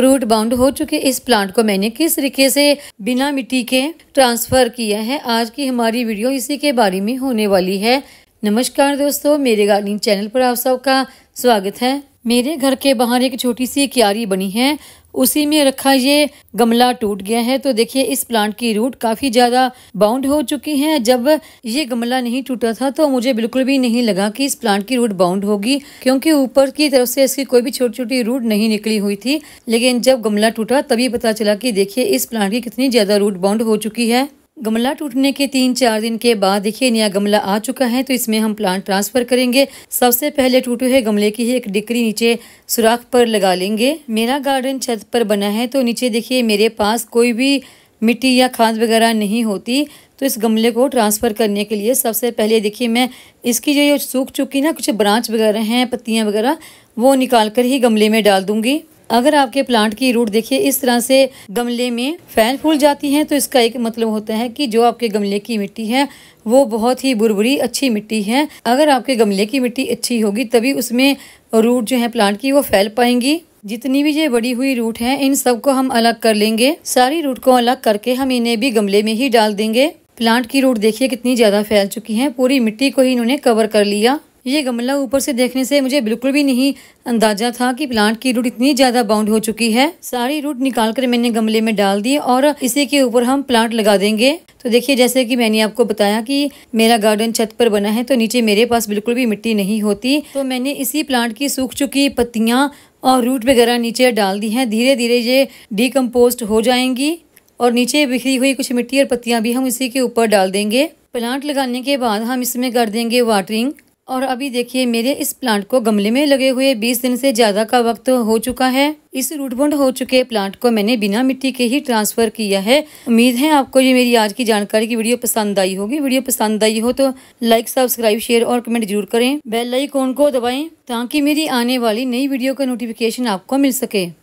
root bound हो चुके इस प्लांट को मैंने किस तरीके से बिना मिट्टी के ट्रांसफर किया है आज की हमारी वीडियो इसी के बारे में होने वाली है नमस्कार दोस्तों मेरे गार्डनिंग चैनल पर आप सबका स्वागत है मेरे घर के बाहर एक छोटी सी क्यारी बनी है उसी में रखा ये गमला टूट गया है तो देखिए इस प्लांट की रूट काफ़ी ज़्यादा बाउंड हो चुकी है जब ये गमला नहीं टूटा था तो मुझे बिल्कुल भी नहीं लगा कि इस प्लांट की रूट बाउंड होगी क्योंकि ऊपर की तरफ से इसकी कोई भी छोटी छोटी रूट नहीं निकली हुई थी लेकिन जब गमला टूटा तभी पता चला कि देखिए इस प्लांट की कितनी ज़्यादा रूट बाउंड हो चुकी है गमला टूटने के तीन चार दिन के बाद देखिए नया गमला आ चुका है तो इसमें हम प्लांट ट्रांसफ़र करेंगे सबसे पहले टूटे हुए गमले की ही एक डिक्री नीचे सुराख पर लगा लेंगे मेरा गार्डन छत पर बना है तो नीचे देखिए मेरे पास कोई भी मिट्टी या खाद वगैरह नहीं होती तो इस गमले को ट्रांसफ़र करने के लिए सबसे पहले देखिए मैं इसकी जो ये सूख चुकी ना कुछ ब्रांच वगैरह हैं पत्तियाँ वगैरह वो निकाल कर ही गमले में डाल दूँगी अगर आपके प्लांट की रूट देखिए इस तरह से गमले में फैल फूल जाती हैं तो इसका एक मतलब होता है कि जो आपके गमले की मिट्टी है वो बहुत ही बुरबुरी अच्छी मिट्टी है अगर आपके गमले की मिट्टी अच्छी होगी तभी उसमें रूट जो है प्लांट की वो फैल पाएंगी जितनी भी ये बड़ी हुई रूट हैं इन सबको हम अलग कर लेंगे सारी रूट को अलग करके हम इन्हें भी गमले में ही डाल देंगे प्लांट की रूट देखिए कितनी ज़्यादा फैल चुकी है पूरी मिट्टी को ही इन्होंने कवर कर लिया ये गमला ऊपर से देखने से मुझे बिल्कुल भी नहीं अंदाजा था कि प्लांट की रूट इतनी ज्यादा बाउंड हो चुकी है सारी रूट निकाल कर मैंने गमले में डाल दी और इसी के ऊपर हम प्लांट लगा देंगे तो देखिए जैसे कि मैंने आपको बताया कि मेरा गार्डन छत पर बना है तो नीचे मेरे पास बिल्कुल भी मिट्टी नहीं होती तो मैंने इसी प्लांट की सूख चुकी पत्तियाँ और रूट वगैरह नीचे डाल दी है धीरे धीरे ये डीकम्पोस्ट हो जाएंगी और नीचे बिखरी हुई कुछ मिट्टी और पत्तियाँ भी हम इसी के ऊपर डाल देंगे प्लांट लगाने के बाद हम इसमें कर देंगे वाटरिंग और अभी देखिए मेरे इस प्लांट को गमले में लगे हुए 20 दिन से ज़्यादा का वक्त हो चुका है इस रूटबोंड हो चुके प्लांट को मैंने बिना मिट्टी के ही ट्रांसफ़र किया है उम्मीद है आपको ये मेरी आज की जानकारी की वीडियो पसंद आई होगी वीडियो पसंद आई हो तो लाइक सब्सक्राइब शेयर और कमेंट जरूर करें बेल आइकॉन को दबाए ताकि मेरी आने वाली नई वीडियो का नोटिफिकेशन आपको मिल सके